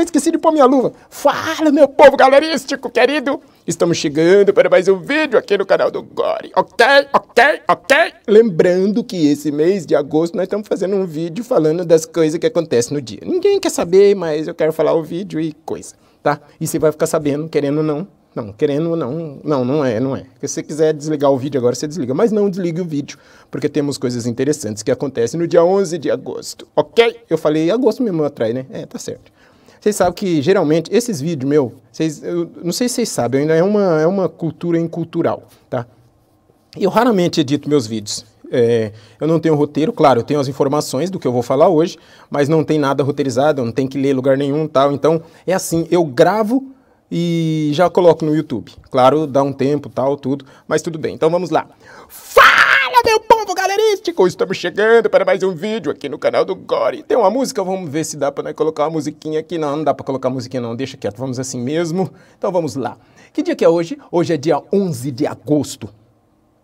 eu esqueci de pôr minha luva. Fala, meu povo galerístico querido! Estamos chegando para mais um vídeo aqui no canal do Gore, ok? Ok? Ok? Lembrando que esse mês de agosto nós estamos fazendo um vídeo falando das coisas que acontecem no dia. Ninguém quer saber, mas eu quero falar o vídeo e coisa, tá? E você vai ficar sabendo, querendo ou não, não, querendo não, não, não é, não é. Se você quiser desligar o vídeo agora, você desliga. Mas não desligue o vídeo, porque temos coisas interessantes que acontecem no dia 11 de agosto, ok? Eu falei agosto mesmo atrás, né? É, tá certo. Vocês sabem que geralmente esses vídeos meu, vocês, eu não sei se vocês sabem, ainda é uma, é uma cultura incultural, tá? Eu raramente edito meus vídeos. É, eu não tenho roteiro, claro, eu tenho as informações do que eu vou falar hoje, mas não tem nada roteirizado, eu não tenho que ler lugar nenhum tal. Então, é assim, eu gravo e já coloco no YouTube. Claro, dá um tempo, tal, tudo, mas tudo bem. Então vamos lá. Olá, meu povo galerístico! Estamos chegando para mais um vídeo aqui no canal do Gore. Tem uma música? Vamos ver se dá para né, colocar uma musiquinha aqui. Não, não dá para colocar musiquinha não, deixa quieto, vamos assim mesmo. Então vamos lá. Que dia que é hoje? Hoje é dia 11 de agosto.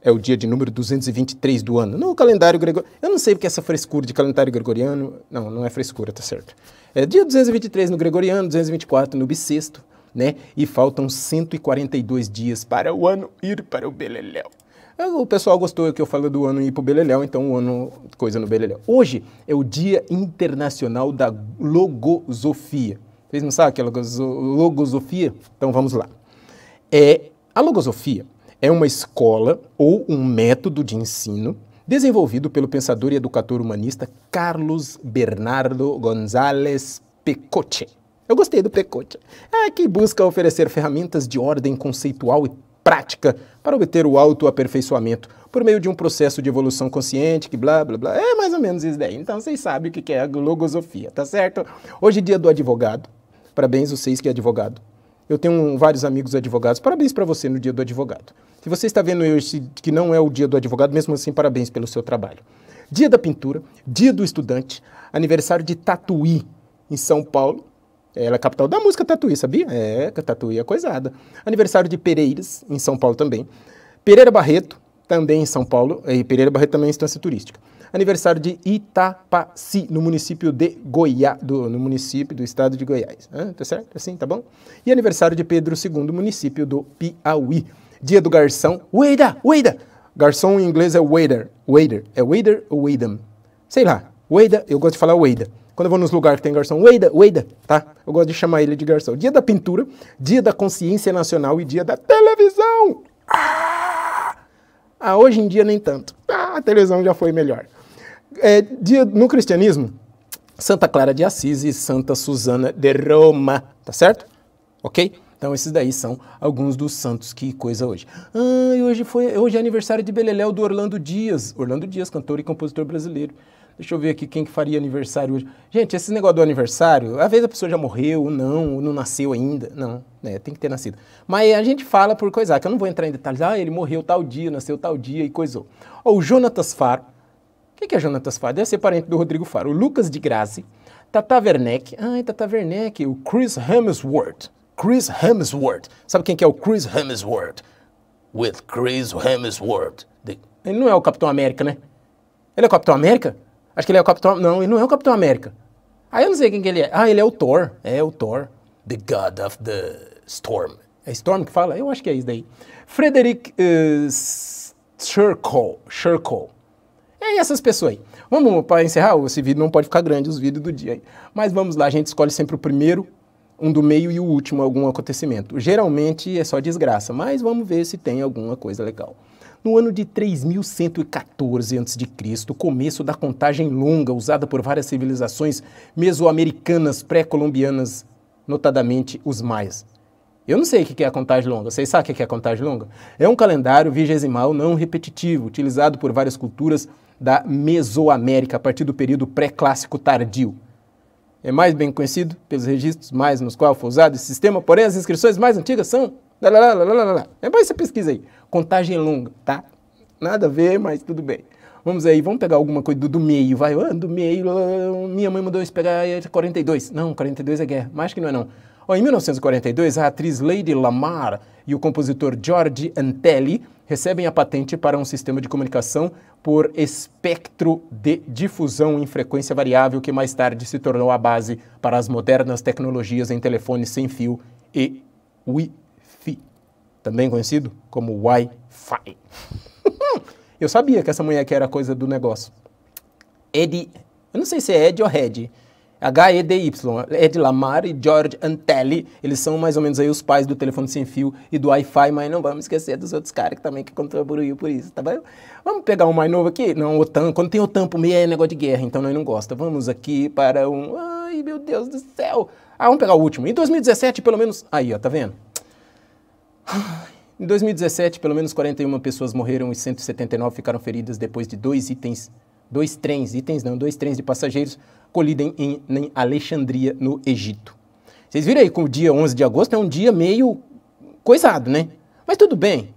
É o dia de número 223 do ano. No calendário gregoriano. Eu não sei porque essa frescura de calendário gregoriano. Não, não é frescura, tá certo. É dia 223 no gregoriano, 224 no bissexto, né? E faltam 142 dias para o ano ir para o Beleléu. O pessoal gostou que eu falei do ano ir pro Beleléu, então o ano coisa no Beleléu. Hoje é o Dia Internacional da Logosofia. Vocês não sabem o que é logosofia? Então vamos lá. É, a logosofia é uma escola ou um método de ensino desenvolvido pelo pensador e educador humanista Carlos Bernardo González Pecoche. Eu gostei do Pecoche. É que busca oferecer ferramentas de ordem conceitual e prática para obter o autoaperfeiçoamento por meio de um processo de evolução consciente, que blá blá blá. É mais ou menos isso daí. Então vocês sabem o que é a logosofia, tá certo? Hoje, é dia do advogado. Parabéns vocês que é advogado. Eu tenho vários amigos advogados. Parabéns para você no dia do advogado. Se você está vendo hoje que não é o dia do advogado, mesmo assim, parabéns pelo seu trabalho. Dia da pintura, dia do estudante, aniversário de Tatuí, em São Paulo. Ela é capital da música Tatuí, sabia? É, Tatuí é coisada. Aniversário de Pereiras, em São Paulo também. Pereira Barreto, também em São Paulo. E Pereira Barreto também é instância turística. Aniversário de Itapaci, no município de Goiás, do, no município do estado de Goiás. Ah, tá certo? Assim, tá bom? E aniversário de Pedro II, município do Piauí. Dia do garçom. Ueda. Ueda. Garçom em inglês é waiter. Waiter. É waiter ou waiter? Sei lá. Ueda. eu gosto de falar Ueda. Quando eu vou nos lugares que tem garçom, Weida, Weida, tá? Eu gosto de chamar ele de garçom. Dia da pintura, dia da consciência nacional e dia da televisão. Ah, ah hoje em dia nem tanto. Ah, a televisão já foi melhor. É, dia, no cristianismo, Santa Clara de Assis e Santa Susana de Roma, tá certo? Ok? Então esses daí são alguns dos santos que coisa hoje. Ah, e hoje foi hoje é aniversário de Beleléu do Orlando Dias. Orlando Dias, cantor e compositor brasileiro. Deixa eu ver aqui quem que faria aniversário hoje. Gente, esse negócio do aniversário, às vezes a pessoa já morreu, ou não, ou não nasceu ainda. Não, né, tem que ter nascido. Mas a gente fala por coisa, ah, que eu não vou entrar em detalhes. Ah, ele morreu tal dia, nasceu tal dia e coisou. Ó, o Jonatas Faro. O que, que é Jonatas Faro? Deve ser parente do Rodrigo Faro. O Lucas de Grazi. Tata Werneck. Ai, Tata Werneck. O Chris Hemsworth. Chris Hemsworth. Sabe quem que é o Chris Hemsworth? With Chris Hemsworth. Ele não é o Capitão América, né? Ele é o Capitão América? Acho que ele é o Capitão. Não, ele não é o Capitão América. Aí eu não sei quem que ele é. Ah, ele é o Thor. É o Thor. The God of the Storm. É Storm que fala? Eu acho que é isso daí. Frederick uh, eh, Circle. É essas pessoas aí. Vamos para encerrar. Esse vídeo não pode ficar grande, os vídeos do dia aí. Mas vamos lá, a gente escolhe sempre o primeiro, um do meio e o último, algum acontecimento. Geralmente é só desgraça, mas vamos ver se tem alguma coisa legal. No ano de 3114 a.C., começo da contagem longa usada por várias civilizações mesoamericanas pré-colombianas, notadamente os maias. Eu não sei o que é a contagem longa. Vocês sabem o que é a contagem longa? É um calendário vigesimal não repetitivo, utilizado por várias culturas da Mesoamérica a partir do período pré-clássico tardio. É mais bem conhecido pelos registros mais nos quais foi usado esse sistema, porém as inscrições mais antigas são Lá, lá, lá, Depois você pesquisa aí. Contagem longa, tá? Nada a ver, mas tudo bem. Vamos aí, vamos pegar alguma coisa do, do meio, vai. Ah, do meio, minha mãe mandou esperar 42. É, não, 42 é guerra. Mas que não é não. Oh, em 1942, a atriz Lady Lamar e o compositor George Antelli recebem a patente para um sistema de comunicação por espectro de difusão em frequência variável que mais tarde se tornou a base para as modernas tecnologias em telefone sem fio e Wi-Fi também conhecido como Wi-Fi. eu sabia que essa mulher aqui era coisa do negócio. Ed, eu não sei se é Ed ou Red. H-E-D-Y, Ed Lamar e George Antelli, eles são mais ou menos aí os pais do telefone sem fio e do Wi-Fi, mas não vamos esquecer dos outros caras que também que contribuíram por isso, tá bom? Vamos pegar um mais novo aqui? Não, OTAN, quando tem OTAN por meio é negócio de guerra, então nós não gosta. Vamos aqui para um... Ai, meu Deus do céu! Ah, vamos pegar o último. Em 2017, pelo menos... Aí, ó, tá vendo? Em 2017, pelo menos 41 pessoas morreram e 179 ficaram feridas depois de dois itens, dois trens, itens não, dois trens de passageiros colidem em, em Alexandria, no Egito. Vocês viram aí que o dia 11 de agosto é um dia meio coisado, né? Mas tudo bem.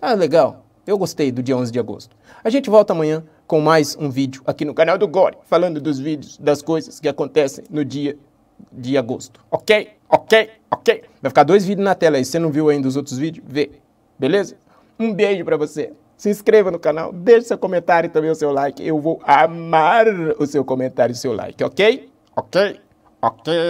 Ah, legal. Eu gostei do dia 11 de agosto. A gente volta amanhã com mais um vídeo aqui no canal do Gore, falando dos vídeos, das coisas que acontecem no dia de agosto. Ok? Ok? Ok? Ok? Vai ficar dois vídeos na tela aí. Se você não viu ainda os outros vídeos, vê. Beleza? Um beijo para você. Se inscreva no canal, deixe seu comentário e também o seu like. Eu vou amar o seu comentário e o seu like, ok? Ok? Ok.